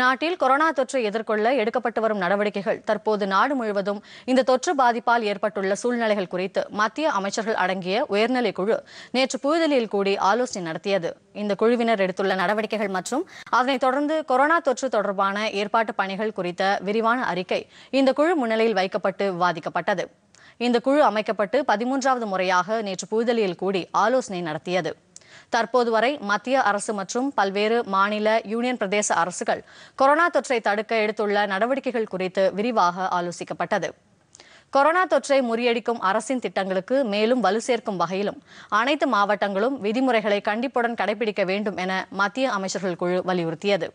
நாட்டில் கொரோனா தொற்றை எதிர்கொள்ள எடுக்கப்பட்டு வரும் நடவடிக்கைகள் தற்போது நாடு முழுவதும் இந்த தொற்று பாதிப்பால் ஏற்பட்டுள்ள சூழ்நிலைகள் குறித்து மத்திய அமைச்சர்கள் அடங்கிய உயர்நிலை குழு நேற்று புதுதில்லியில் கூடி ஆலோசனை நடத்தியது இந்த குழுவினர் எடுத்துள்ள நடவடிக்கைகள் மற்றும் அதனைத் தொடர்ந்து கொரோனா தொற்று தொடர்பான ஏற்பாட்டு பணிகள் குறித்த விரிவான அறிக்கை இந்த குழு முன்னிலையில் வைக்கப்பட்டு விவாதிக்கப்பட்டது இந்த குழு அமைக்கப்பட்டு பதிமூன்றாவது முறையாக நேற்று புதுதில்லியில் கூடி ஆலோசனை நடத்தியது தற்போது வரை மத்திய அரசு மற்றும் பல்வேறு மாநில யூனியன் பிரதேச அரசுகள் கொரோனா தொற்றை தடுக்க எடுத்துள்ள நடவடிக்கைகள் குறித்து விரிவாக ஆலோசிக்கப்பட்டது கொரோனா தொற்றை முறியடிக்கும் அரசின் திட்டங்களுக்கு மேலும் வலு சேர்க்கும் வகையிலும் அனைத்து மாவட்டங்களும் விதிமுறைகளை கண்டிப்புடன் கடைபிடிக்க வேண்டும் என மத்திய அமைச்சர்கள் குழு வலியுறுத்தியது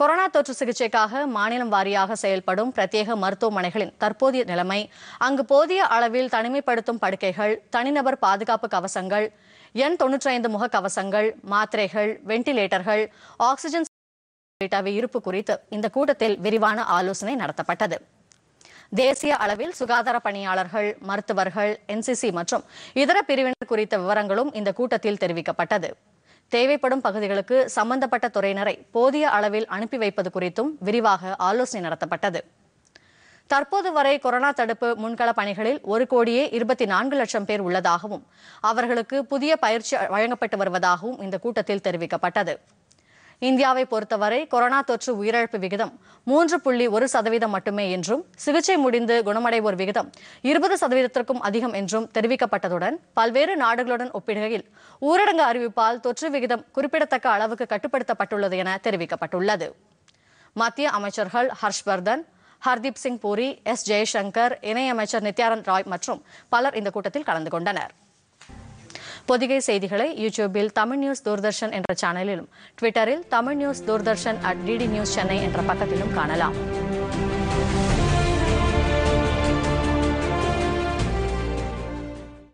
கொரோனா தொற்று சிகிச்சைக்காக மாநிலம் வாரியாக செயல்படும் பிரத்யேக மருத்துவமனைகளின் தற்போதைய நிலைமை அங்கு போதிய அளவில் தனிமைப்படுத்தும் படுக்கைகள் தனிநபர் பாதுகாப்பு கவசங்கள் எண் தொன்னூற்றி ஐந்து முகக்கவசங்கள் மாத்திரைகள் வென்டிலேட்டர்கள் ஆக்சிஜன் உள்ளிட்டவை இருப்பு குறித்து இந்த கூட்டத்தில் விரிவான ஆலோசனை நடத்தப்பட்டது தேசிய அளவில் சுகாதார பணியாளர்கள் மருத்துவர்கள் என்சிசி மற்றும் இதர பிரிவினர் குறித்த விவரங்களும் இந்த கூட்டத்தில் தெரிவிக்கப்பட்டது தேவைப்படும் பகுதிகளுக்கு சம்பந்தப்பட்ட துறையினரை போதிய அளவில் அனுப்பி வைப்பது குறித்தும் விரிவாக ஆலோசனை நடத்தப்பட்டது தற்போது வரை கொரோனா தடுப்பு முன்கள பணிகளில் ஒரு கோடியே இருபத்தி நான்கு லட்சம் பேர் உள்ளதாகவும் அவர்களுக்கு புதிய பயிற்சி வழங்கப்பட்டு வருவதாகவும் இந்த கூட்டத்தில் தெரிவிக்கப்பட்டது இந்தியாவை பொறுத்தவரை கொரோனா தொற்று உயிரிழப்பு விகிதம் மூன்று புள்ளி ஒரு சதவீதம் மட்டுமே என்றும் சிகிச்சை முடிந்து குணமடைவோர் விகிதம் இருபது சதவீதத்திற்கும் அதிகம் என்றும் தெரிவிக்கப்பட்டதுடன் பல்வேறு நாடுகளுடன் ஒப்பிடுகையில் ஊரடங்கு அறிவிப்பால் தொற்று விகிதம் குறிப்பிடத்தக்க அளவுக்கு கட்டுப்படுத்தப்பட்டுள்ளது என தெரிவிக்கப்பட்டுள்ளது மத்திய அமைச்சர்கள் ஹர்ஷ்வர்தன் ஹர்தீப் சிங் பூரி எஸ் ஜெய்சங்கர் இணையமைச்சர் நித்யானந்த் ராய் மற்றும் பலர் இந்த கூட்டத்தில் கலந்து கொண்டனர் பொதிகை செய்திகளை யூடியூபில் தமிழ் நியூஸ் தூர்தர்ஷன் என்ற சேனலிலும் ட்விட்டரில் Tamil news Doordarshan at DD news Chennai என்ற பக்கத்திலும் காணலாம்